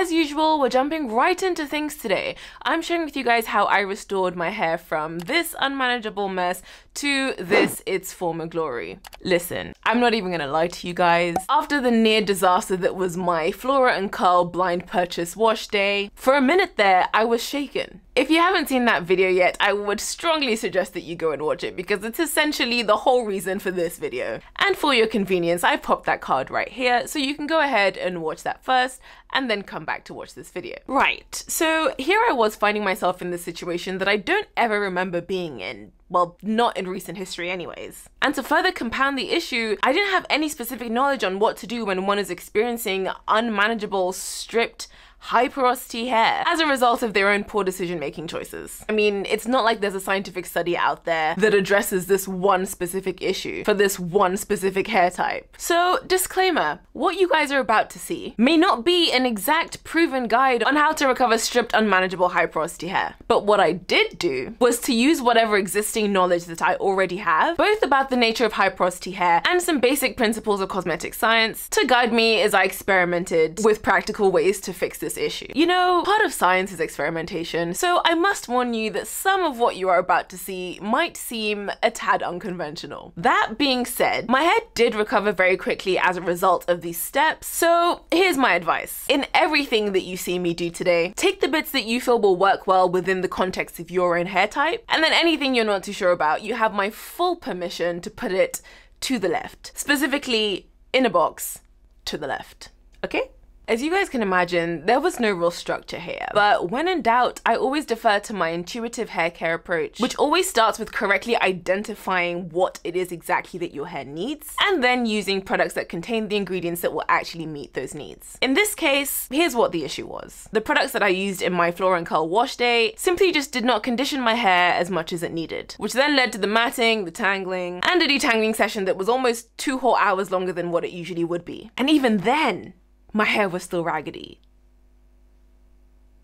As usual, we're jumping right into things today. I'm sharing with you guys how I restored my hair from this unmanageable mess to this its former glory. Listen, I'm not even gonna lie to you guys. After the near disaster that was my Flora and Curl blind purchase wash day, for a minute there, I was shaken. If you haven't seen that video yet, I would strongly suggest that you go and watch it because it's essentially the whole reason for this video. And for your convenience, I've popped that card right here so you can go ahead and watch that first and then come back to watch this video. Right, so here I was finding myself in this situation that I don't ever remember being in well, not in recent history, anyways. And to further compound the issue, I didn't have any specific knowledge on what to do when one is experiencing unmanageable, stripped, hyperosity hair as a result of their own poor decision making choices. I mean, it's not like there's a scientific study out there that addresses this one specific issue for this one specific hair type. So, disclaimer what you guys are about to see may not be an exact proven guide on how to recover stripped, unmanageable hyperosity hair. But what I did do was to use whatever existing existing knowledge that I already have, both about the nature of high porosity hair and some basic principles of cosmetic science to guide me as I experimented with practical ways to fix this issue. You know, part of science is experimentation, so I must warn you that some of what you are about to see might seem a tad unconventional. That being said, my hair did recover very quickly as a result of these steps, so here's my advice. In everything that you see me do today, take the bits that you feel will work well within the context of your own hair type, and then anything you're not too sure about, you have my full permission to put it to the left, specifically in a box to the left. Okay? As you guys can imagine, there was no real structure here. But when in doubt, I always defer to my intuitive hair care approach, which always starts with correctly identifying what it is exactly that your hair needs, and then using products that contain the ingredients that will actually meet those needs. In this case, here's what the issue was. The products that I used in my Flora and Curl wash day simply just did not condition my hair as much as it needed, which then led to the matting, the tangling, and a detangling session that was almost two whole hours longer than what it usually would be. And even then, my hair was still raggedy.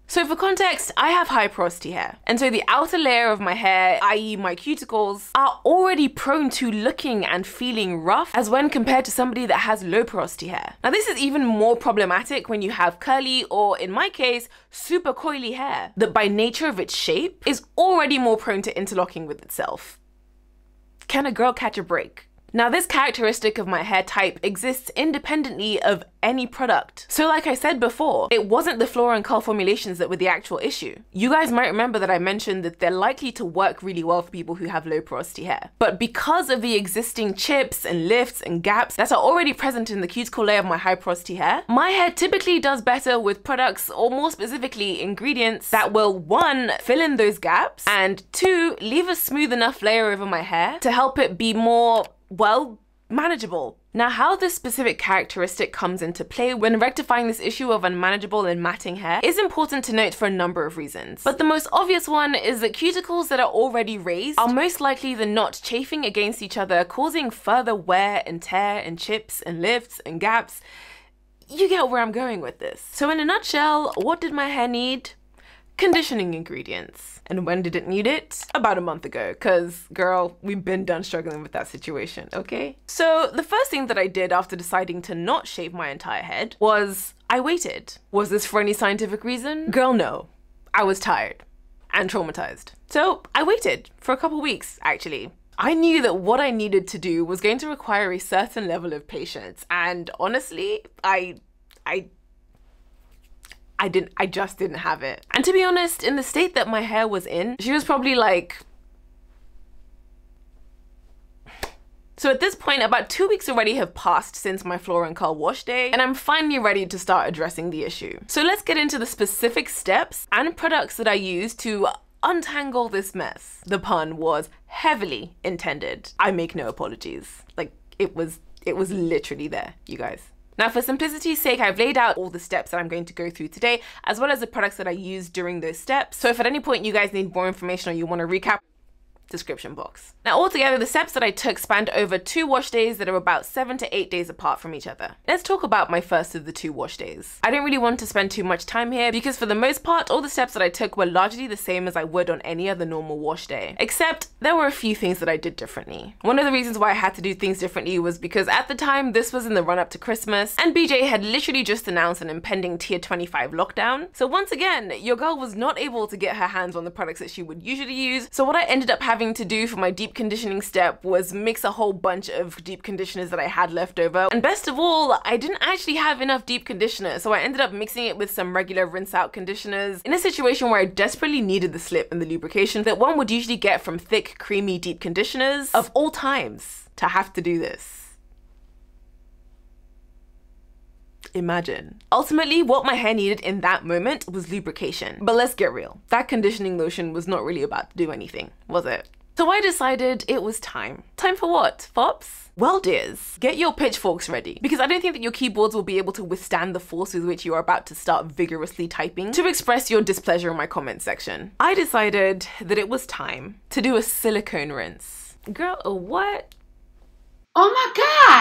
So for context, I have high porosity hair. And so the outer layer of my hair, i.e. my cuticles, are already prone to looking and feeling rough as when compared to somebody that has low porosity hair. Now this is even more problematic when you have curly or in my case, super coily hair that by nature of its shape is already more prone to interlocking with itself. Can a girl catch a break? Now this characteristic of my hair type exists independently of any product. So like I said before, it wasn't the Flora and Curl formulations that were the actual issue. You guys might remember that I mentioned that they're likely to work really well for people who have low porosity hair. But because of the existing chips and lifts and gaps that are already present in the cuticle layer of my high porosity hair, my hair typically does better with products or more specifically ingredients that will one, fill in those gaps and two, leave a smooth enough layer over my hair to help it be more well, manageable. Now, how this specific characteristic comes into play when rectifying this issue of unmanageable and matting hair is important to note for a number of reasons. But the most obvious one is that cuticles that are already raised are most likely than not chafing against each other, causing further wear and tear and chips and lifts and gaps. You get where I'm going with this. So in a nutshell, what did my hair need? conditioning ingredients. And when did it need it? About a month ago, because girl, we've been done struggling with that situation, okay? So the first thing that I did after deciding to not shave my entire head was I waited. Was this for any scientific reason? Girl, no. I was tired and traumatized. So I waited for a couple weeks, actually. I knew that what I needed to do was going to require a certain level of patience, and honestly, I I I didn't, I just didn't have it. And to be honest, in the state that my hair was in, she was probably like, So at this point, about two weeks already have passed since my flora and curl wash day, and I'm finally ready to start addressing the issue. So let's get into the specific steps and products that I use to untangle this mess. The pun was heavily intended. I make no apologies. Like, it was, it was literally there, you guys. Now for simplicity's sake, I've laid out all the steps that I'm going to go through today, as well as the products that I use during those steps. So if at any point you guys need more information or you want to recap, description box. Now altogether, the steps that I took spanned over two wash days that are about seven to eight days apart from each other. Let's talk about my first of the two wash days. I don't really want to spend too much time here because for the most part, all the steps that I took were largely the same as I would on any other normal wash day, except there were a few things that I did differently. One of the reasons why I had to do things differently was because at the time, this was in the run up to Christmas and BJ had literally just announced an impending tier 25 lockdown. So once again, your girl was not able to get her hands on the products that she would usually use. So what I ended up having having to do for my deep conditioning step was mix a whole bunch of deep conditioners that I had left over. And best of all, I didn't actually have enough deep conditioner, so I ended up mixing it with some regular rinse out conditioners in a situation where I desperately needed the slip and the lubrication that one would usually get from thick, creamy, deep conditioners of all times to have to do this. imagine. Ultimately, what my hair needed in that moment was lubrication. But let's get real, that conditioning lotion was not really about to do anything, was it? So I decided it was time. Time for what, Fops? Well, dears, get your pitchforks ready because I don't think that your keyboards will be able to withstand the force with which you are about to start vigorously typing to express your displeasure in my comment section. I decided that it was time to do a silicone rinse. Girl, what? Oh my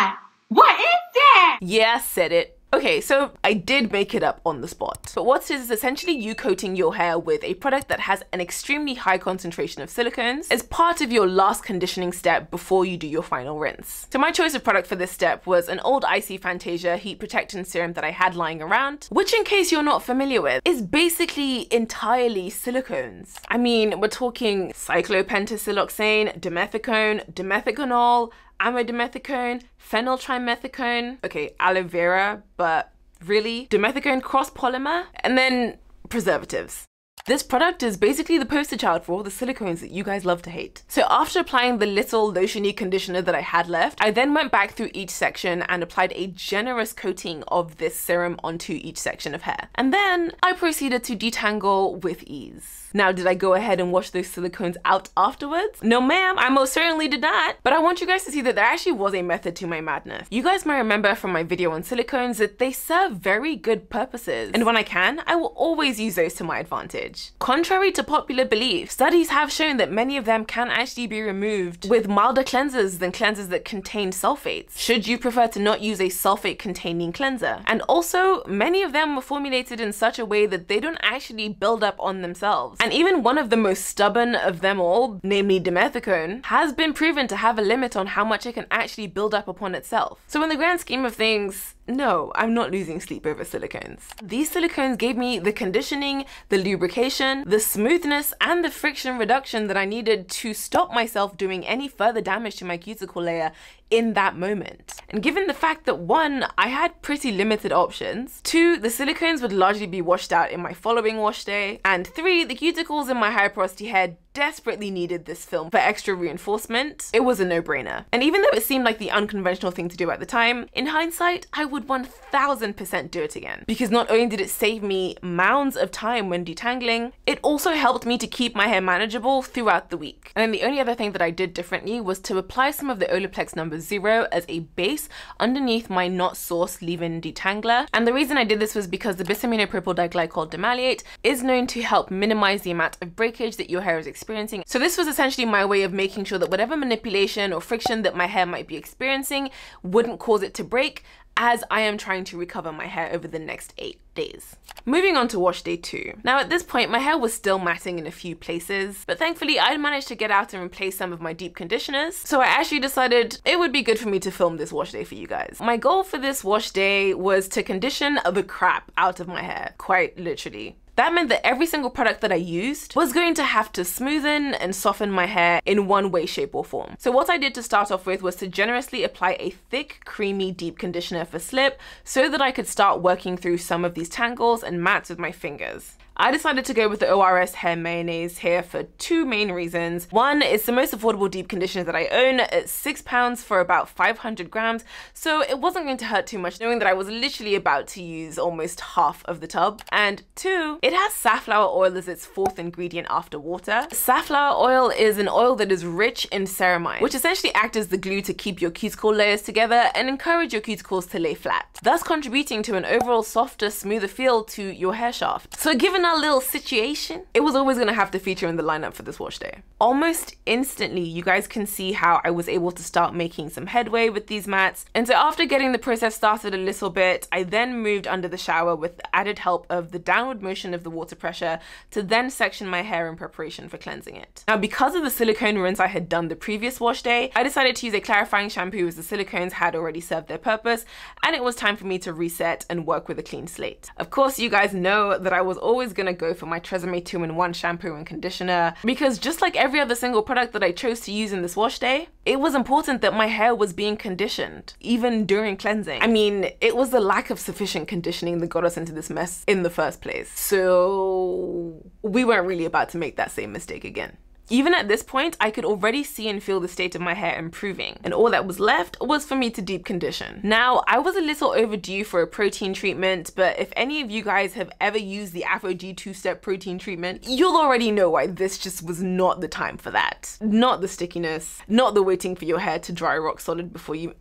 God, what is that? Yeah, said it. Okay, so I did make it up on the spot. But what is essentially you coating your hair with a product that has an extremely high concentration of silicones as part of your last conditioning step before you do your final rinse. So my choice of product for this step was an old Icy Fantasia heat protectant serum that I had lying around, which in case you're not familiar with, is basically entirely silicones. I mean, we're talking cyclopentasiloxane, dimethicone, dimethiconol, Amidomethicone, phenyltrimethicone, okay, aloe vera, but really, dimethicone cross polymer, and then preservatives. This product is basically the poster child for all the silicones that you guys love to hate. So after applying the little lotiony conditioner that I had left, I then went back through each section and applied a generous coating of this serum onto each section of hair. And then I proceeded to detangle with ease. Now, did I go ahead and wash those silicones out afterwards? No ma'am, I most certainly did not. But I want you guys to see that there actually was a method to my madness. You guys might remember from my video on silicones that they serve very good purposes. And when I can, I will always use those to my advantage damage. Contrary to popular belief, studies have shown that many of them can actually be removed with milder cleansers than cleansers that contain sulfates, should you prefer to not use a sulfate containing cleanser. And also, many of them were formulated in such a way that they don't actually build up on themselves. And even one of the most stubborn of them all, namely dimethicone, has been proven to have a limit on how much it can actually build up upon itself. So in the grand scheme of things, no, I'm not losing sleep over silicones. These silicones gave me the conditioning, the lubrication, the smoothness and the friction reduction that I needed to stop myself doing any further damage to my cuticle layer in that moment. And given the fact that one, I had pretty limited options, two, the silicones would largely be washed out in my following wash day, and three, the cuticles in my high porosity hair desperately needed this film for extra reinforcement, it was a no-brainer. And even though it seemed like the unconventional thing to do at the time, in hindsight, I would 1000% do it again. Because not only did it save me mounds of time when detangling, it also helped me to keep my hair manageable throughout the week. And then the only other thing that I did differently was to apply some of the Olaplex numbers zero as a base underneath my not source leave-in detangler. And the reason I did this was because the bisaminopropyl diglycol demaleate is known to help minimize the amount of breakage that your hair is experiencing. So this was essentially my way of making sure that whatever manipulation or friction that my hair might be experiencing wouldn't cause it to break as I am trying to recover my hair over the next eight days. Moving on to wash day two. Now at this point my hair was still matting in a few places but thankfully I managed to get out and replace some of my deep conditioners so I actually decided it would be good for me to film this wash day for you guys. My goal for this wash day was to condition the crap out of my hair, quite literally. That meant that every single product that I used was going to have to smoothen and soften my hair in one way, shape or form. So what I did to start off with was to generously apply a thick, creamy, deep conditioner for slip so that I could start working through some of these tangles and mats with my fingers. I decided to go with the ORS hair mayonnaise here for two main reasons. One, it's the most affordable deep conditioner that I own. It's six pounds for about 500 grams. So it wasn't going to hurt too much knowing that I was literally about to use almost half of the tub. And two, it has safflower oil as its fourth ingredient after water. Safflower oil is an oil that is rich in ceramide, which essentially acts as the glue to keep your cuticle layers together and encourage your cuticles to lay flat, thus contributing to an overall softer, smoother feel to your hair shaft. So given in our little situation, it was always gonna have to feature in the lineup for this watch day. Almost instantly, you guys can see how I was able to start making some headway with these mats. And so after getting the process started a little bit, I then moved under the shower with the added help of the downward motion of the water pressure to then section my hair in preparation for cleansing it. Now, because of the silicone rinse I had done the previous wash day, I decided to use a clarifying shampoo as the silicones had already served their purpose and it was time for me to reset and work with a clean slate. Of course, you guys know that I was always gonna go for my Tresemme 2 in 1 shampoo and conditioner because just like every other single product that I chose to use in this wash day, it was important that my hair was being conditioned, even during cleansing. I mean, it was the lack of sufficient conditioning that got us into this mess in the first place. So we weren't really about to make that same mistake again. Even at this point, I could already see and feel the state of my hair improving, and all that was left was for me to deep condition. Now, I was a little overdue for a protein treatment, but if any of you guys have ever used the Afro G two-step protein treatment, you'll already know why this just was not the time for that. Not the stickiness, not the waiting for your hair to dry rock solid before you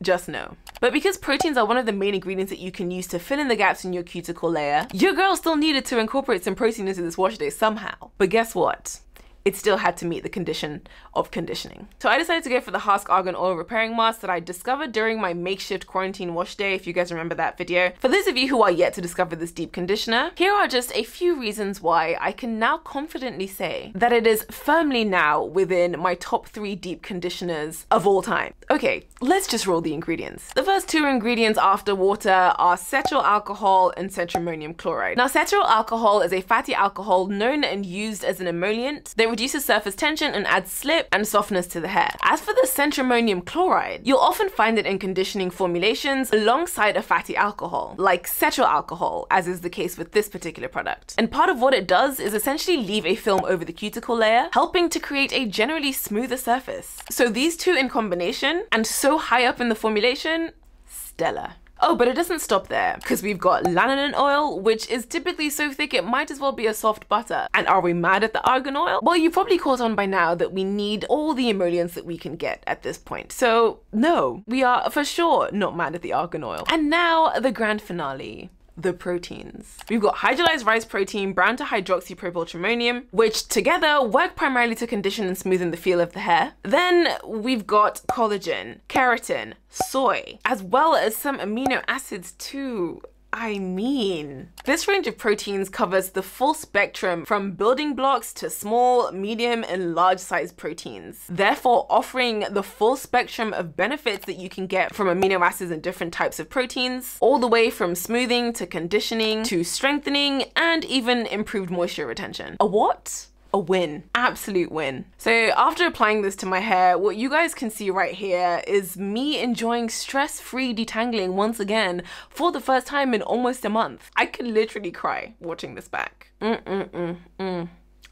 just no. But because proteins are one of the main ingredients that you can use to fill in the gaps in your cuticle layer, your girl still needed to incorporate some protein into this wash day somehow. But guess what? it still had to meet the condition of conditioning. So I decided to go for the Hask Argan Oil Repairing Mask that I discovered during my makeshift quarantine wash day, if you guys remember that video. For those of you who are yet to discover this deep conditioner, here are just a few reasons why I can now confidently say that it is firmly now within my top three deep conditioners of all time. Okay, let's just roll the ingredients. The first two ingredients after water are cetyl alcohol and cetrimonium chloride. Now, cetyl alcohol is a fatty alcohol known and used as an emollient reduces surface tension and adds slip and softness to the hair. As for the centrimonium chloride, you'll often find it in conditioning formulations alongside a fatty alcohol, like cetyl alcohol, as is the case with this particular product. And part of what it does is essentially leave a film over the cuticle layer, helping to create a generally smoother surface. So these two in combination, and so high up in the formulation, stellar. Oh, but it doesn't stop there, because we've got lanolin oil, which is typically so thick it might as well be a soft butter. And are we mad at the argan oil? Well, you have probably caught on by now that we need all the emollients that we can get at this point. So no, we are for sure not mad at the argan oil. And now the grand finale the proteins. We've got hydrolyzed rice protein brown to hydroxypropyltrimonium, which together work primarily to condition and smoothen the feel of the hair. Then we've got collagen, keratin, soy, as well as some amino acids too. I mean, this range of proteins covers the full spectrum from building blocks to small, medium, and large sized proteins, therefore offering the full spectrum of benefits that you can get from amino acids and different types of proteins, all the way from smoothing to conditioning to strengthening and even improved moisture retention. A what? a win, absolute win. So after applying this to my hair, what you guys can see right here is me enjoying stress-free detangling once again for the first time in almost a month. I could literally cry watching this back. Mm -mm -mm, mm.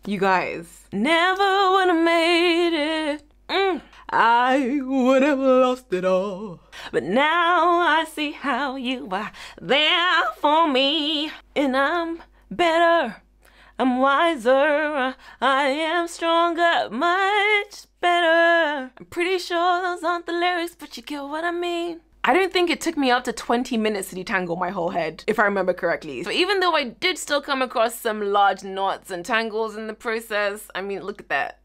you guys, never would have made it. Mm. I would have lost it all. But now I see how you were there for me, and I'm better I'm wiser, I am stronger, much better. I'm pretty sure those aren't the lyrics, but you get what I mean. I don't think it took me up to 20 minutes to detangle my whole head, if I remember correctly. So even though I did still come across some large knots and tangles in the process, I mean, look at that.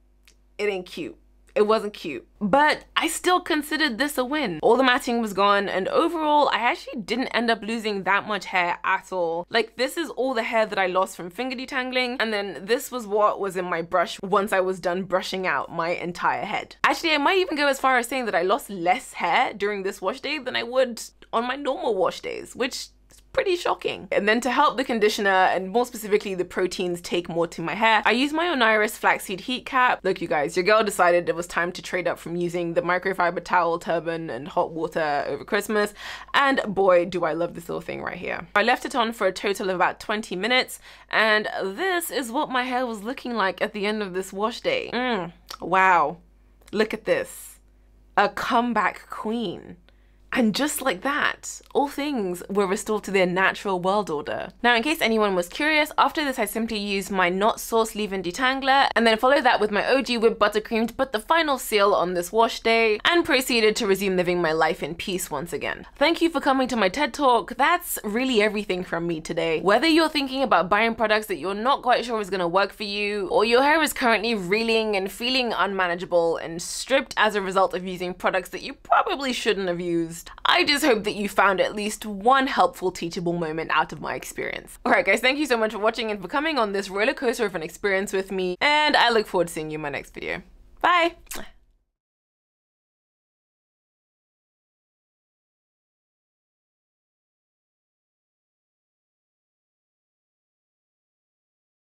It ain't cute. It wasn't cute, but I still considered this a win. All the matting was gone and overall, I actually didn't end up losing that much hair at all. Like this is all the hair that I lost from finger detangling and then this was what was in my brush once I was done brushing out my entire head. Actually, I might even go as far as saying that I lost less hair during this wash day than I would on my normal wash days, which pretty shocking. And then to help the conditioner and more specifically the proteins take more to my hair, I use my Oniris Flaxseed Heat Cap. Look you guys, your girl decided it was time to trade up from using the microfiber towel, turban, and hot water over Christmas. And boy, do I love this little thing right here. I left it on for a total of about 20 minutes and this is what my hair was looking like at the end of this wash day. Mm, wow, look at this. A comeback queen. And just like that, all things were restored to their natural world order. Now, in case anyone was curious, after this I simply used my not sauce leave-in detangler and then followed that with my OG whip buttercream to put the final seal on this wash day and proceeded to resume living my life in peace once again. Thank you for coming to my TED Talk. That's really everything from me today. Whether you're thinking about buying products that you're not quite sure is gonna work for you, or your hair is currently reeling and feeling unmanageable and stripped as a result of using products that you probably shouldn't have used, I just hope that you found at least one helpful teachable moment out of my experience. Alright guys, thank you so much for watching and for coming on this roller coaster of an experience with me and I look forward to seeing you in my next video. Bye!